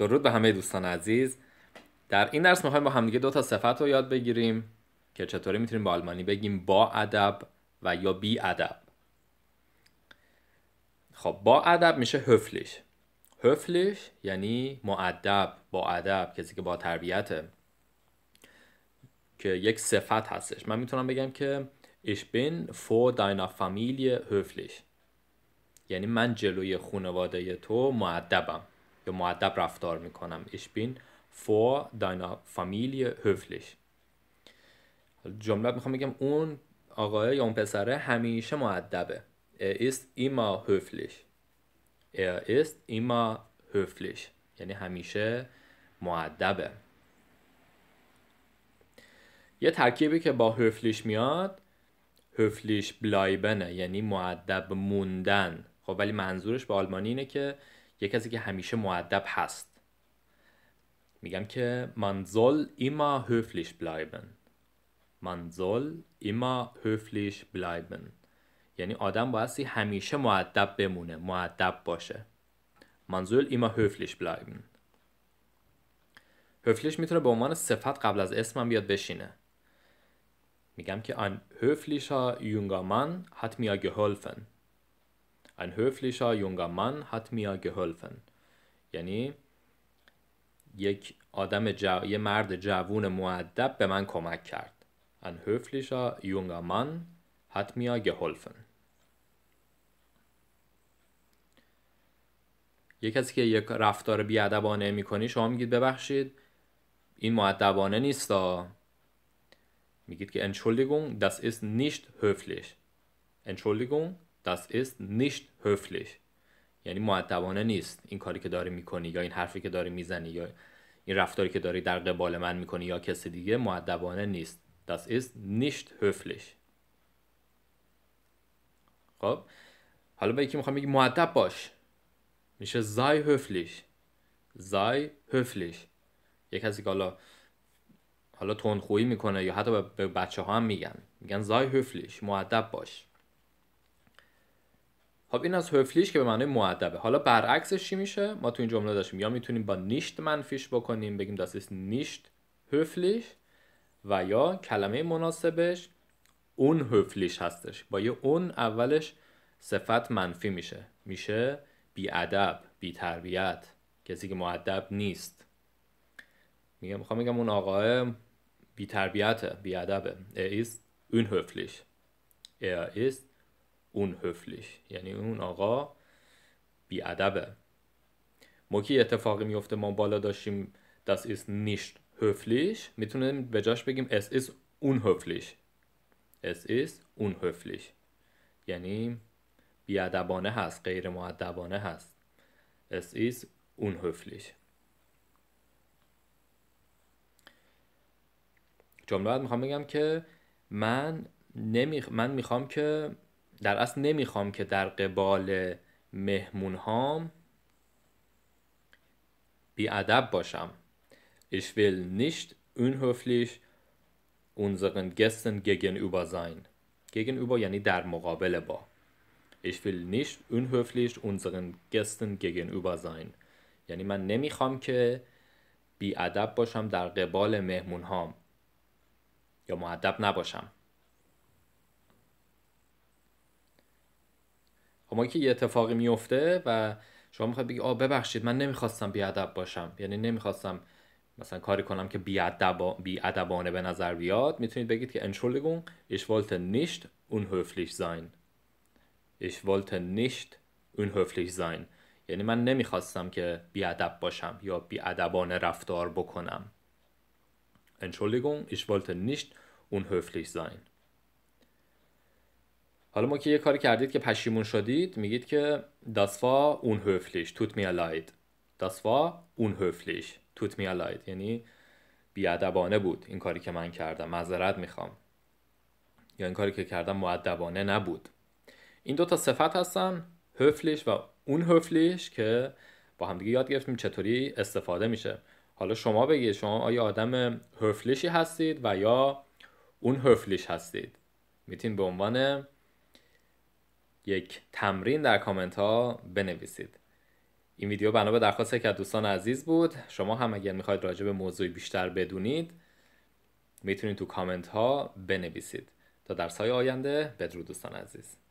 درود به همه دوستان عزیز در این درس میخوایم با همدیگه دو تا صفت رو یاد بگیریم که چطوری میتونیم با آلمانی بگیم با ادب و یا بی ادب خب با ادب میشه هفلیش هفلیش یعنی معدب با ادب کسی که با تربیت که یک صفت هستش من میتونم بگم که ich bin vor deiner Familie höflich یعنی من جلوی خانواده تو معدبم به معدب رفتار میکنم ich bin vor deiner Familie höflich جمله میخوام بگم اون آقای یا اون پسره همیشه معدبه er ایما immer höflich er ist یعنی همیشه معدبه یه ترکیبی که با هفلیش میاد هفلیش بلایبنه یعنی معدب موندن خب ولی منظورش به آلمانی اینه که یه کسی که همیشه معدب هست میگم که من زل ایما هفلیش بلایبن من زل ایما هفلیش بلایبن یعنی آدم بایستی همیشه معدب بمونه معدب باشه من زل ایما هفلیش بلایبن هفلیش میتونه به عنوان صفت قبل از اسمم بیاد بشینه میگم که ان هفلیشا یونگا من هت اگه هلفن Ein höflicher junger Mann hat mir geholfen. یعنی یک آدم یه مرد جوون معدب به من کمک کرد. Ein höflicher junger Mann hat mir geholfen. یه کسی که یک رفتار بیادبانه میکنی شما میگید ببخشید این معدبانه نیستا میگید که Entschuldigung das ist nicht höflich Entschuldigung Das ist nicht höflich یعنی معدبانه نیست این کاری که داری میکنی یا این حرفی که داری میزنی یا این رفتاری که داری در قبال من میکنی یا کسی دیگه معدبانه نیست Das ist nicht höflich خب حالا به یکی میخوام بگی معدب باش میشه زای هفلیش زای هفلیش یه کسی که حالا حالا تندخویی میکنه یا حتی به بچه ها هم میگن میگن زای هفلیش معدب باش خب این از هفلیش که به معنی معدبه حالا برعکسش چی میشه ما تو این جمله داشتیم یا میتونیم با نیشت منفیش بکنیم بگیم das ist nicht و یا کلمه مناسبش اون هفلیش هستش با یه اون اولش صفت منفی میشه میشه بی ادب بی تربیت کسی که معدب نیست میگم میخوام بگم اون آقای بی تربیته بی ادبه er اون unhöflich er اون یعنی اون آقا بی ادبه. که اتفاقی میفته ما بالا داشتیم دست ایست نیشت هفلیش میتونیم به جاش بگیم اون هفلیش اس ایست اون هفلیش یعنی بیادبانه هست غیر معدبانه هست اون هفلیش جمعه جمله میخوام بگم که من نمی... من میخوام که در اصل نمیخوام که در قبال مهمون هام بیادب باشم Ich will nicht unhöflich unseren Gästen gegenüber sein. Gegenüber یعنی در مقابل با. Ich will nicht unhöflich unseren Gästen gegenüber sein. یعنی من نمیخوام که بی ادب باشم در قبال مهمون هام. یا معدب نباشم. خب ما که یه اتفاقی میفته و شما میخواد بگی آه ببخشید من نمیخواستم بیادب باشم یعنی نمیخواستم مثلا کاری کنم که بیادبانه به نظر بیاد میتونید بگید که entschuldigung ich wollte nicht unhöflich sein ich wollte nicht unhöflich sein یعنی من نمیخواستم که بیادب باشم یا بیادبانه رفتار بکنم entschuldigung ich wollte nicht unhöflich sein حالا ما که یه کاری کردید که پشیمون شدید میگید که دسفا اون هفلیش توت می leid اون اون هفلیش توت می یعنی بیادبانه بود این کاری که من کردم معذرت میخوام یا این کاری که کردم معدبانه نبود این دوتا صفت هستن هفلیش و اون هفلیش که با همدیگه یاد گرفتیم چطوری استفاده میشه حالا شما بگید شما آیا آدم هوفلیشی هستید و یا اون هفلیش هستید میتونید به عنوان یک تمرین در کامنت ها بنویسید این ویدیو بنا به درخواست که دوستان عزیز بود شما هم اگر میخواید راجع به موضوعی بیشتر بدونید میتونید تو کامنت ها بنویسید تا درس های آینده بدرود دوستان عزیز